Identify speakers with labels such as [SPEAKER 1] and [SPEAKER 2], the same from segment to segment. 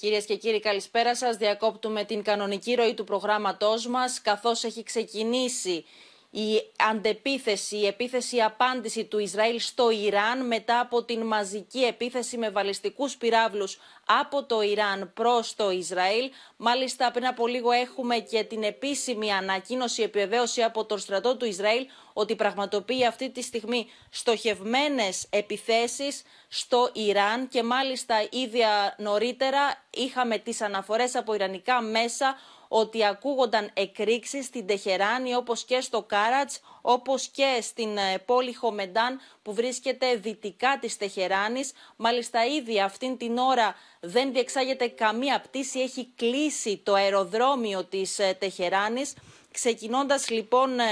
[SPEAKER 1] Κυρίες και κύριοι, καλησπέρα σας. Διακόπτουμε την κανονική ροή του προγράμματός μας, καθώς έχει ξεκινήσει η αντεπίθεση, η επίθεση απάντηση του Ισραήλ στο Ιράν μετά από την μαζική επίθεση με βαλιστικούς πυράβλους από το Ιράν προς το Ισραήλ. Μάλιστα πριν από λίγο έχουμε και την επίσημη ανακοίνωση, επιβεβαίωση από τον στρατό του Ισραήλ ότι πραγματοποιεί αυτή τη στιγμή στοχευμένες επιθέσεις στο Ιράν και μάλιστα ήδη νωρίτερα είχαμε τις αναφορές από ιρανικά μέσα ότι ακούγονταν εκρήξεις στην Τεχεράνη όπως και στο Κάρατς, όπως και στην ε, πόλη Χομεντάν που βρίσκεται δυτικά της Τεχεράνης. Μάλιστα ήδη αυτήν την ώρα δεν διεξάγεται καμία πτήση. Έχει κλείσει το αεροδρόμιο της ε, Τεχεράνης. Ξεκινώντας λοιπόν ε,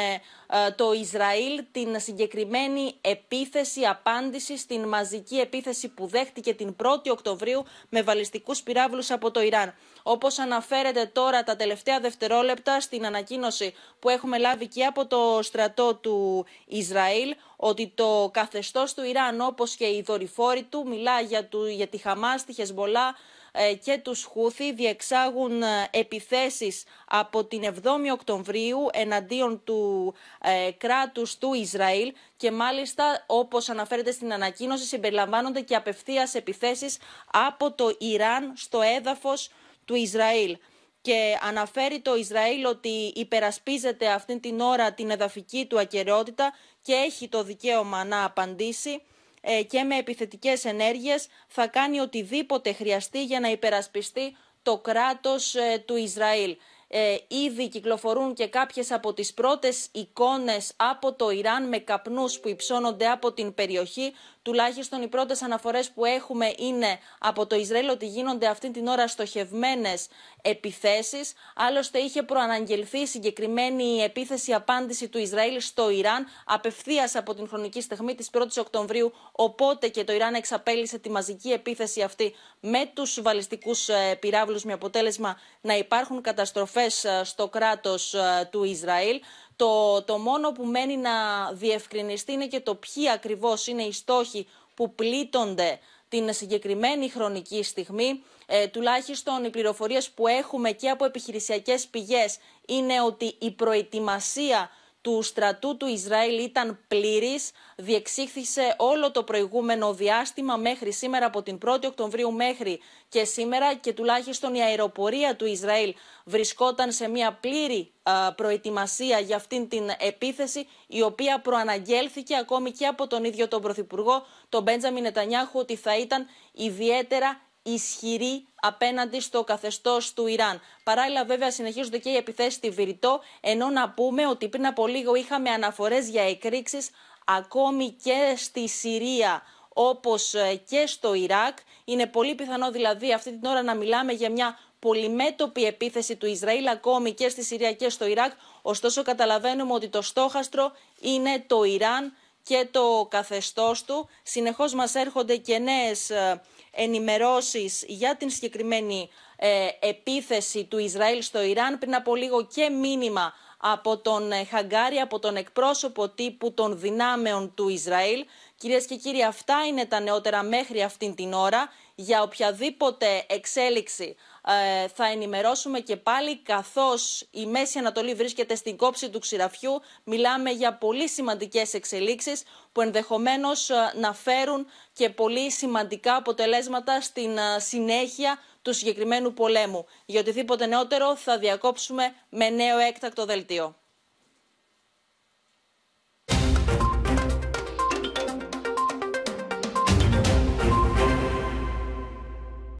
[SPEAKER 1] ε, το Ισραήλ την συγκεκριμένη επίθεση, απάντηση στην μαζική επίθεση που δέχτηκε την 1η Οκτωβρίου με βαλιστικούς πυράβλους από το Ιράν. Όπως αναφέρεται τώρα τα τελευταία δευτερόλεπτα στην ανακοίνωση που έχουμε λάβει και από το στρατό του Ισραήλ, ότι το καθεστώς του Ιράν όπως και οι δορυφόροι του, μιλά για, του, για τη Χαμάς, τη Χεσμολά, ε, και τους Χούθη διεξάγουν ε, επιθέσεις από την 7η Οκτωβρίου εναντίον του ε, κράτους του Ισραήλ και μάλιστα όπως αναφέρεται στην ανακοίνωση συμπεριλαμβάνονται και απευθείας επιθέσεις από το Ιράν στο έδαφος του Ισραήλ. Και αναφέρει το Ισραήλ ότι υπερασπίζεται αυτή την ώρα την εδαφική του ακαιρεότητα και έχει το δικαίωμα να απαντήσει ε, και με επιθετικές ενέργειες θα κάνει οτιδήποτε χρειαστεί για να υπερασπιστεί το κράτος ε, του Ισραήλ ε, ήδη κυκλοφορούν και κάποιες από τις πρώτες εικόνες από το Ιράν με καπνούς που υψώνονται από την περιοχή. Τουλάχιστον οι πρώτες αναφορές που έχουμε είναι από το Ισραήλ ότι γίνονται αυτή την ώρα στοχευμένες επιθέσεις. Άλλωστε είχε προαναγγελθεί συγκεκριμένη επίθεση απάντηση του Ισραήλ στο Ιράν απευθείας από την χρονική στιγμή της 1ης Οκτωβρίου οπότε και το Ιράν εξαπέλυσε τη μαζική επίθεση αυτή με τους βαλιστικούς ε, πυράβλους με αποτέλεσμα να υπάρχουν καταστροφές επιστροφές ε, στο κράτος ε, του Ισραήλ. Το, το μόνο που μένει να διευκρινιστεί είναι και το ποιοι ακριβώς είναι οι στόχοι που πλήττονται την συγκεκριμένη χρονική στιγμή. Ε, τουλάχιστον οι πληροφορίες που έχουμε και από επιχειρησιακές πηγές είναι ότι η προετοιμασία του στρατού του Ισραήλ ήταν πλήρης, διεξήχθησε όλο το προηγούμενο διάστημα μέχρι σήμερα από την 1η Οκτωβρίου μέχρι και σήμερα και τουλάχιστον η αεροπορία του Ισραήλ βρισκόταν σε μια πλήρη προετοιμασία για αυτήν την επίθεση η οποία προαναγγέλθηκε ακόμη και από τον ίδιο τον Πρωθυπουργό τον Μπέντζαμι Νετανιάχου ότι θα ήταν ιδιαίτερα ισχυρή απέναντι στο καθεστώς του Ιράν. Παράλληλα, βέβαια, συνεχίζονται και οι επιθέσεις στη Βηρητό, ενώ να πούμε ότι πριν από λίγο είχαμε αναφορές για εκρήξεις ακόμη και στη Συρία όπως ε, και στο Ιράκ. Είναι πολύ πιθανό δηλαδή αυτή την ώρα να μιλάμε για μια πολυμέτωπη επίθεση του Ισραήλ ακόμη και στη Συρία και στο Ιράκ. Ωστόσο καταλαβαίνουμε ότι το στόχαστρο είναι το Ιράν και το καθεστώς του. Συνεχώς μας έρχονται και νέες ε, ενημερώσεις για την συγκεκριμένη ε, επίθεση του Ισραήλ στο Ιράν. Πριν από λίγο και μήνυμα από τον ε, Χαγκάρη, από τον εκπρόσωπο τύπου των δυνάμεων του Ισραήλ. Κυρίες και κύριοι, αυτά είναι τα νεότερα μέχρι αυτήν την ώρα. Για οποιαδήποτε εξέλιξη ε, θα ενημερώσουμε και πάλι, καθώς η Μέση Ανατολή βρίσκεται στην κόψη του ξηραφιού. Μιλάμε για πολύ σημαντικές εξελίξεις που ενδεχομένως να φέρουν και πολύ σημαντικά αποτελέσματα στην συνέχεια του συγκεκριμένου πολέμου. Για οτιδήποτε νεότερο θα διακόψουμε με νέο έκτακτο δελτίο.